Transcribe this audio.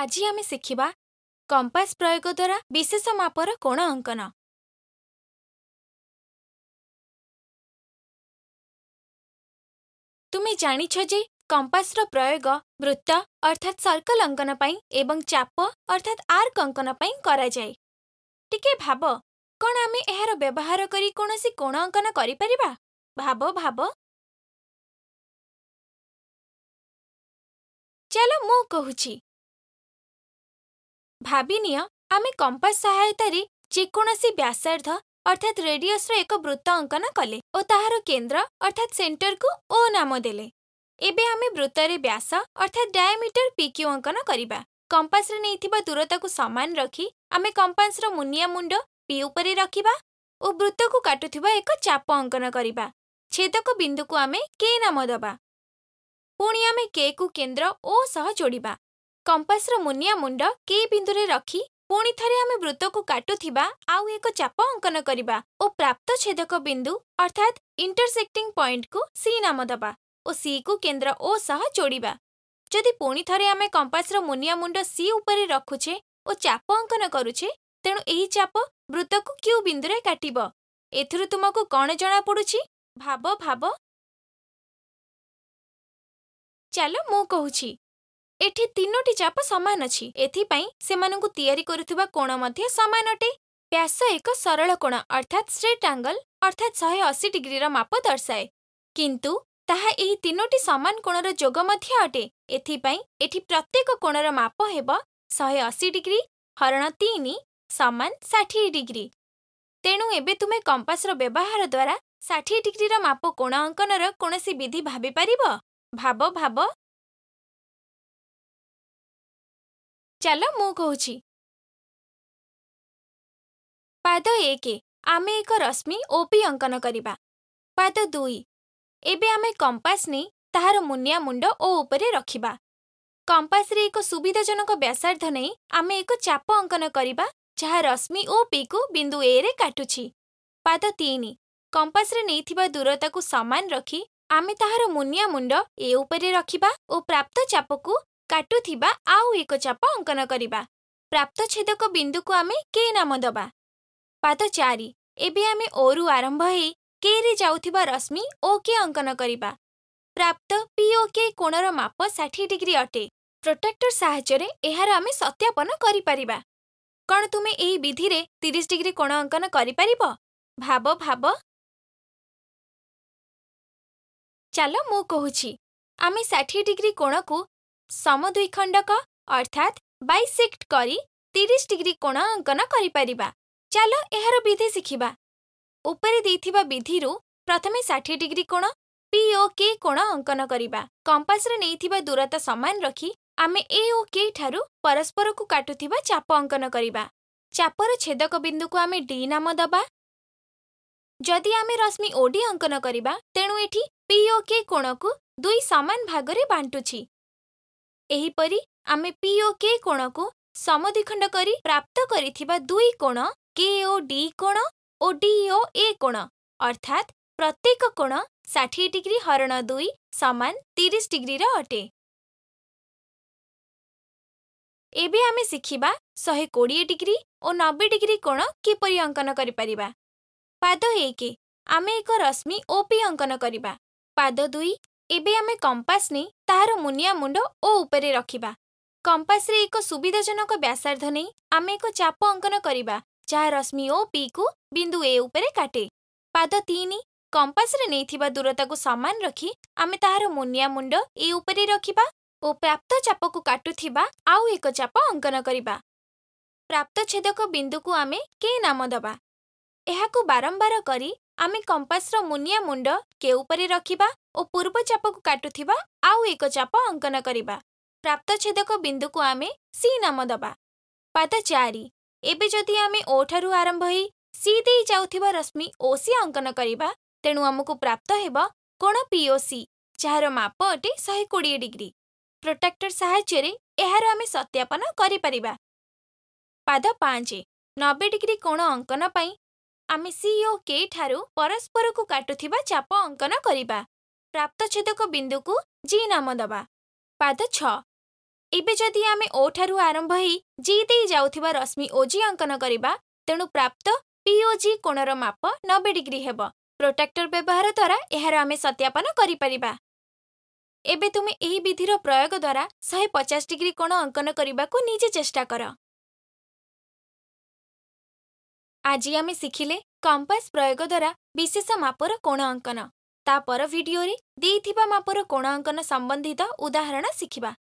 ଆଜି ଆମେ ଶିଖିବା କମ୍ପାସ୍ ପ୍ରୟୋଗ ଦ୍ୱାରା ବିଶେଷ ମାପର କୋଣ ଅଙ୍କନ ତୁମେ ଜାଣିଛ ଯେ କମ୍ପାସ୍ର ପ୍ରୟୋଗ ବୃତ୍ତ ଅର୍ଥାତ୍ ସର୍କଲ ଅଙ୍କନ ପାଇଁ ଏବଂ ଚାପ ଅର୍ଥାତ୍ ଆର୍କ ଅଙ୍କନ ପାଇଁ କରାଯାଏ ଟିକେ ଭାବ କ'ଣ ଆମେ ଏହାର ବ୍ୟବହାର କରି କୌଣସି କୋଣ ଅଙ୍କନ କରିପାରିବା ଭାବ ଭାବ ଚାଲ ମୁଁ କହୁଛି ଭାବିନିଅ ଆମେ କମ୍ପାସ୍ ସହାୟତାରେ ଯେକୌଣସି ବ୍ୟାସାର୍ଦ୍ଧ ଅର୍ଥାତ୍ ରେଡିୟସ୍ର ଏକ ବୃତ୍ତ ଅଙ୍କନ କଲେ ଓ ତାହାର କେନ୍ଦ୍ର ଅର୍ଥାତ୍ ସେଣ୍ଟରକୁ ଓ ନାମ ଦେଲେ ଏବେ ଆମେ ବୃତ୍ତରେ ବ୍ୟାସ ଅର୍ଥାତ୍ ଡାୟାମିଟର ପିକ୍ୟୁ ଅଙ୍କନ କରିବା କମ୍ପାସରେ ନେଇଥିବା ଦୂରତାକୁ ସମାନ ରଖି ଆମେ କମ୍ପାସର ମୁନିଆ ମୁଣ୍ଡ ପି ଉପରେ ରଖିବା ଓ ବୃତ୍ତକୁ କାଟୁଥିବା ଏକ ଚାପ ଅଙ୍କନ କରିବା ଛେଦକ ବିନ୍ଦୁକୁ ଆମେ କେ ନାମ ଦେବା ପୁଣି ଆମେ କେକୁ କେନ୍ଦ୍ର ଓ ସହ ଯୋଡ଼ିବା କମ୍ପାସର ମୁନିଆ ମୁଣ୍ଡ କେ ବିନ୍ଦୁରେ ରଖି ପୁଣି ଥରେ ଆମେ ବୃତ୍ତକୁ କାଟୁଥିବା ଆଉ ଏକ ଚାପ ଅଙ୍କନ କରିବା ଓ ପ୍ରାପ୍ତ ଛେଦକ ବିନ୍ଦୁ ଅର୍ଥାତ୍ ଇଣ୍ଟରସେକ୍ଟିଂ ପଏଣ୍ଟକୁ ସି ନାମ ଦେବା ଓ ସିକୁ କେନ୍ଦ୍ର ଓ ସହ ଯୋଡ଼ିବା ଯଦି ପୁଣି ଥରେ ଆମେ କମ୍ପାସର ମୁନିଆ ମୁଣ୍ଡ ସି ଉପରେ ରଖୁଛେ ଓ ଚାପ ଅଙ୍କନ କରୁଛେ ତେଣୁ ଏହି ଚାପ ବୃତ୍ତକୁ କ୍ୟୁ ବିନ୍ଦୁରେ କାଟିବ ଏଥିରୁ ତୁମକୁ କ'ଣ ଜଣାପଡ଼ୁଛି ଭାବ ଭାବ ଚାଲ ମୁଁ କହୁଛି ଏଠି ତିନୋଟି ଚାପ ସମାନ ଅଛି ଏଥିପାଇଁ ସେମାନଙ୍କୁ ତିଆରି କରୁଥିବା କୋଣ ମଧ୍ୟ ସମାନ ଅଟେ ବ୍ୟାସ ଏକ ସରଳ କୋଣ ଅର୍ଥାତ୍ ଷ୍ଟ୍ରେଟ୍ ଆଙ୍ଗଲ୍ ଅର୍ଥାତ୍ ଶହେ ଅଶୀ ଡିଗ୍ରୀର ମାପ ଦର୍ଶାଏ କିନ୍ତୁ ତାହା ଏହି ତିନୋଟି ସମାନ କୋଣର ଯୋଗ ମଧ୍ୟ ଅଟେ ଏଥିପାଇଁ ଏଠି ପ୍ରତ୍ୟେକ କୋଣର ମାପ ହେବ ଶହେ ଅଶୀ ଡିଗ୍ରୀ ହରଣ ତିନି ସମାନ ଷାଠିଏ ଡିଗ୍ରୀ ତେଣୁ ଏବେ ତୁମେ କମ୍ପାସର ବ୍ୟବହାର ଦ୍ୱାରା ଷାଠିଏ ଡିଗ୍ରୀର ମାପ କୋଣ ଅଙ୍କନର କୌଣସି ବିଧି ଭାବିପାରିବ ଭାବ ଭାବ ଚାଲ ମୁଁ କହୁଛି ପାଦ ଏକ ଆମେ ଏକ ରଶ୍ମି ଓପି ଅଙ୍କନ କରିବା ପାଦ ଦୁଇ ଏବେ ଆମେ କମ୍ପାସ ନେଇ ତାହାର ମୁନିଆ ମୁଣ୍ଡ ଓ ଉପରେ ରଖିବା କମ୍ପାସରେ ଏକ ସୁବିଧାଜନକ ବ୍ୟାସାର୍ଦ୍ଧ ନେଇ ଆମେ ଏକ ଚାପ ଅଙ୍କନ କରିବା ଯାହା ରଶ୍ମି ଓ ପିକୁ ବିନ୍ଦୁ ଏରେ କାଟୁଛି ପାଦ ତିନି କମ୍ପାସରେ ନେଇଥିବା ଦୂରତାକୁ ସମାନ ରଖି ଆମେ ତାହାର ମୁନିଆ ମୁଣ୍ଡ ଏ ଉପରେ ରଖିବା ଓ ପ୍ରାପ୍ତ ଚାପକୁ କାଟୁଥିବା ଆଉ ଏକ ଚାପ ଅଙ୍କନ କରିବା ପ୍ରାପ୍ତଛେଦକ ବିନ୍ଦୁକୁ ଆମେ କେ ନାମ ଦେବା ପାଦ ଚାରି ଏବେ ଆମେ ଓରୁ ଆରମ୍ଭ ହେଇ କେରେ ଯାଉଥିବା ରଶ୍ମି ଓ କେ ଅଙ୍କନ କରିବା ପ୍ରାପ୍ତ ପି ଓ କେ କୋଣର ମାପ ଷାଠିଏ ଡିଗ୍ରୀ ଅଟେ ପ୍ରୋଟ୍ରାକ୍ଟର ସାହାଯ୍ୟରେ ଏହାର ଆମେ ସତ୍ୟାପନ କରିପାରିବା କ'ଣ ତୁମେ ଏହି ବିଧିରେ ତିରିଶ ଡିଗ୍ରୀ କୋଣ ଅଙ୍କନ କରିପାରିବ ଭାବ ଭାବ ଚାଲ ମୁଁ କହୁଛି ଆମେ ଷାଠିଏ ଡିଗ୍ରୀ କୋଣକୁ ସମ ସମଦ୍ୱିଖଣ୍ଡକ ଅର୍ଥାତ୍ ବାଇସେକ୍ଟ କରି ତିରିଶ ଡିଗ୍ରୀ କୋଣ ଅଙ୍କନ କରିପାରିବା ଚାଲ ଏହାର ବିଧି ଶିଖିବା ଉପରେ ଦେଇଥିବା ବିଧିରୁ ପ୍ରଥମେ ଷାଠିଏ ଡିଗ୍ରୀ କୋଣ ପିଓ କେ କୋଣ ଅଙ୍କନ କରିବା କମ୍ପାସରେ ନେଇଥିବା ଦୂରତା ସମାନ ରଖି ଆମେ ଏ ଓ କେ ଠାରୁ ପରସ୍ପରକୁ କାଟୁଥିବା ଚାପ ଅଙ୍କନ କରିବା ଚାପର ଛେଦକ ବିନ୍ଦୁକୁ ଆମେ ଡି ନାମ ଦେବା ଯଦି ଆମେ ରଶ୍ମି ଓଡି ଅଙ୍କନ କରିବା ତେଣୁ ଏଠି ପି ଓ କେ କୋଣକୁ ଦୁଇ ସମାନ ଭାଗରେ ବାଣ୍ଟୁଛି ଏହିପରି ଆମେ ପି ଓ କେ କୋଣକୁ ସମଧିଖଣ୍ଡ କରି ପ୍ରାପ୍ତ କରିଥିବା ଦୁଇ କୋଣ କେ ଓ ଡି କୋଣ ଓ ଡିଓ ଏ କୋଣ ଅର୍ଥାତ୍ ପ୍ରତ୍ୟେକ କୋଣ ଷାଠିଏ ଡିଗ୍ରୀ ହରଣ ଦୁଇ ସମାନ ତିରିଶ ଡିଗ୍ରୀର ଅଟେ ଏବେ ଆମେ ଶିଖିବା ଶହେ କୋଡ଼ିଏ ଡିଗ୍ରୀ ଓ ନବେ ଡିଗ୍ରୀ କୋଣ କିପରି ଅଙ୍କନ କରିପାରିବା ପାଦ ଏକ ଆମେ ଏକ ରଶ୍ମି ଓପି ଅଙ୍କନ କରିବା ପାଦ ଦୁଇ ଏବେ ଆମେ କମ୍ପାସ୍ ନେଇ ତାହାର ମୁନିଆ ମୁଣ୍ଡ ଓ ଉପରେ ରଖିବା କମ୍ପାସ୍ରେ ଏକ ସୁବିଧାଜନକ ବ୍ୟାସାର୍ଦ୍ଧ ନେଇ ଆମେ ଏକ ଚାପ ଅଙ୍କନ କରିବା ଯାହା ରଶ୍ମି ଓ ପିକୁ ବିନ୍ଦୁ ଏ ଉପରେ କାଟେ ପାଦ ତିନି କମ୍ପାସ୍ରେ ନେଇଥିବା ଦୂରତାକୁ ସମାନ ରଖି ଆମେ ତାହାର ମୁନିଆ ମୁଣ୍ଡ ଏ ଉପରେ ରଖିବା ଓ ପ୍ରାପ୍ତ ଚାପକୁ କାଟୁଥିବା ଆଉ ଏକ ଚାପ ଅଙ୍କନ କରିବା ପ୍ରାପ୍ତ ଛେଦକ ବିନ୍ଦୁକୁ ଆମେ କେ ନାମ ଦେବା ଏହାକୁ ବାରମ୍ବାର କରି ଆମେ କମ୍ପାସର ମୁନିଆ ମୁଣ୍ଡ ଉପରେ ରଖିବା ଓ ପୂର୍ବ ଚାପକୁ କାଟୁଥିବା ଆଉ ଏକ ଚାପ ଅଙ୍କନ କରିବା ପ୍ରାପ୍ତ ଛେଦକ ବିନ୍ଦୁକୁ ଆମେ ସି ନାମ ଦେବା ପାଦ ଚାରି ଏବେ ଯଦି ଆମେ ଓ ଠାରୁ ଆରମ୍ଭ ହୋଇ ସି ଦେଇ ଯାଉଥିବା ରଶ୍ମି ଓ ସି ଅଙ୍କନ କରିବା ତେଣୁ ଆମକୁ ପ୍ରାପ୍ତ ହେବ କୋଣ ସି ଯାହାର ମାପ ଅଟେ ଶହେ କୋଡ଼ିଏ ଡିଗ୍ରୀ ପ୍ରୋଟେକ୍ଟର ସାହାଯ୍ୟରେ ଏହାର ଆମେ ସତ୍ୟାପନ କରିପାରିବା ପାଦ ପାଞ୍ଚ ନବେ ଡିଗ୍ରୀ କୋଣ ଅଙ୍କନ ପାଇଁ ଆମେ ସି ଓ କେ ଠାରୁ ପରସ୍ପରକୁ କାଟୁଥିବା ଚାପ ଅଙ୍କନ କରିବା ପ୍ରାପ୍ତଛେଦକ ବିନ୍ଦୁକୁ ଜି ନାମ ଦେବା ପାଦ ଛଅ ଏବେ ଯଦି ଆମେ ଓ ଠାରୁ ଆରମ୍ଭ ହୋଇ ଜି ଦେଇ ଯାଉଥିବା ରଶ୍ମି ଓ ଜି ଅଙ୍କନ କରିବା ତେଣୁ ପ୍ରାପ୍ତ ଜି କୋଣର ମାପ ନବେ ଡିଗ୍ରୀ ହେବ ପ୍ରୋଟାକ୍ଟର ବ୍ୟବହାର ଦ୍ୱାରା ଏହାର ଆମେ ସତ୍ୟାପନ କରିପାରିବା ଏବେ ତୁମେ ଏହି ବିଧିର ପ୍ରୟୋଗ ଦ୍ୱାରା ଶହେ ପଚାଶ ଡିଗ୍ରୀ କୋଣ ଅଙ୍କନ କରିବାକୁ ନିଜେ ଚେଷ୍ଟା କର ଆଜି ଆମେ ଶିଖିଲେ କମ୍ପାସ୍ ପ୍ରୟୋଗ ଦ୍ୱାରା ବିଶେଷ ମାପର କୋଣ ଅଙ୍କନ ତା ପର ଭିଡିଓରେ ଦେଇଥିବା ମାପର କୋଣ ଅଙ୍କନ ସମ୍ବନ୍ଧିତ ଉଦାହରଣ ଶିଖିବା